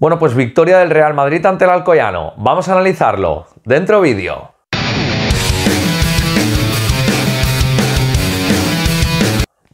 Bueno, pues victoria del Real Madrid ante el Alcoyano. Vamos a analizarlo. Dentro vídeo.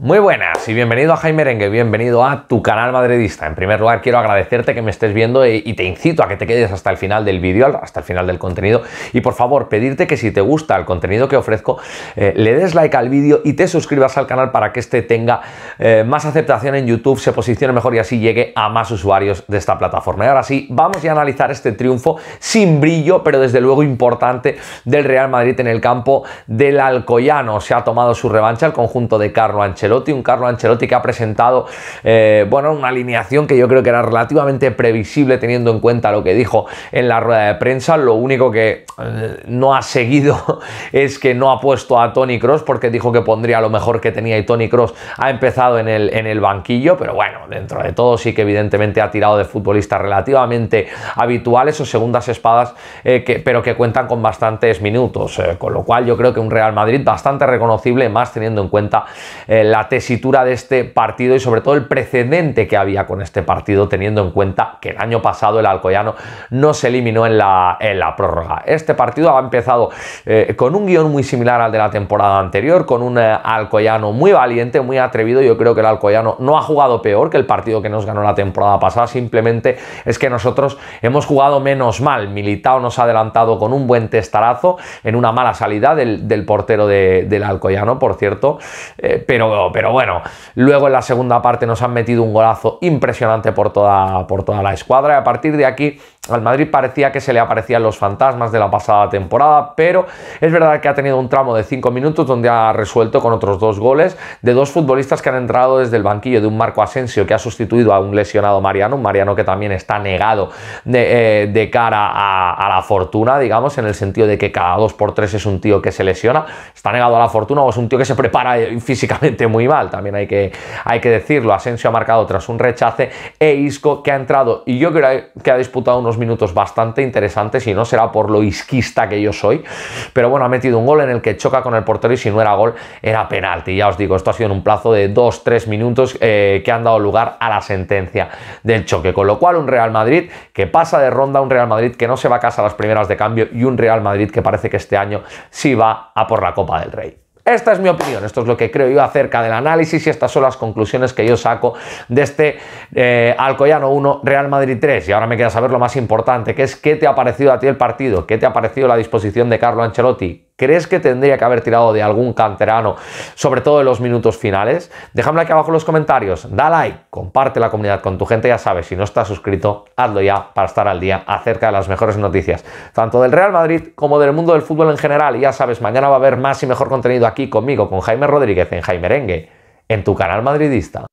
Muy buenas y bienvenido a Jaime Rengue, bienvenido a tu canal madridista. En primer lugar, quiero agradecerte que me estés viendo e, y te incito a que te quedes hasta el final del vídeo, hasta el final del contenido. Y por favor, pedirte que si te gusta el contenido que ofrezco, eh, le des like al vídeo y te suscribas al canal para que este tenga eh, más aceptación en YouTube, se posicione mejor y así llegue a más usuarios de esta plataforma. Y ahora sí, vamos a analizar este triunfo sin brillo, pero desde luego importante del Real Madrid en el campo del Alcoyano. Se ha tomado su revancha el conjunto de Carlo Ancelotti y un Carlo Ancelotti que ha presentado, eh, bueno, una alineación que yo creo que era relativamente previsible teniendo en cuenta lo que dijo en la rueda de prensa. Lo único que eh, no ha seguido es que no ha puesto a Tony Cross porque dijo que pondría lo mejor que tenía y Tony Cross ha empezado en el, en el banquillo, pero bueno, dentro de todo sí que evidentemente ha tirado de futbolistas relativamente habituales o segundas espadas, eh, que, pero que cuentan con bastantes minutos, con lo cual yo creo que un Real Madrid bastante reconocible, más teniendo en cuenta la la tesitura de este partido y sobre todo el precedente que había con este partido, teniendo en cuenta que el año pasado el Alcoyano no se eliminó en la, la prórroga. Este partido ha empezado eh, con un guión muy similar al de la temporada anterior, con un eh, Alcoyano muy valiente, muy atrevido. Yo creo que el Alcoyano no ha jugado peor que el partido que nos ganó la temporada pasada, simplemente es que nosotros hemos jugado menos mal. Militao nos ha adelantado con un buen testarazo en una mala salida del, portero del Alcoyano, por cierto, eh, pero pero bueno, luego en la segunda parte nos han metido un golazo impresionante por toda, por toda la escuadra. Y a partir de aquí al Madrid parecía que se le aparecían los fantasmas de la pasada temporada, pero es verdad que ha tenido un tramo de 5 minutos donde ha resuelto con otros dos goles de dos futbolistas que han entrado desde el banquillo, de un Marco Asensio que ha sustituido a un lesionado Mariano, un Mariano que también está negado de, eh, cara a, la fortuna, digamos, en el sentido de que cada 2 por 3 es un tío que se lesiona, está negado a la fortuna o es un tío que se prepara eh, físicamente muy mal, también hay que, hay que decirlo. Asensio ha marcado tras un rechace e Isco que ha entrado y yo creo que ha disputado unos minutos bastante interesantes y no será por lo isquista que yo soy, pero bueno, ha metido un gol en el que choca con el portero y si no era gol era penalti. Ya os digo, esto ha sido en un plazo de 2-3 minutos eh, que han dado lugar a la sentencia del choque, con lo cual un Real Madrid que pasa de ronda, un Real Madrid que no se va a casa a las primeras de cambio y un Real Madrid que parece que este año sí va a por la Copa del Rey. Esta es mi opinión, esto es lo que creo yo acerca del análisis y estas son las conclusiones que yo saco de este eh, Alcoyano 1, Real Madrid 3. Y ahora me queda saber lo más importante, que es qué te ha parecido a ti el partido, qué te ha parecido la disposición de Carlo Ancelotti, ¿Crees que tendría que haber tirado de algún canterano, sobre todo en los minutos finales? Déjame aquí abajo en los comentarios, da like, comparte la comunidad con tu gente, ya sabes, si no estás suscrito, hazlo ya para estar al día acerca de las mejores noticias, tanto del Real Madrid como del mundo del fútbol en general. Y ya sabes, mañana va a haber más y mejor contenido aquí conmigo, con Jaime Rodríguez en Jaime Rengue, en tu canal madridista.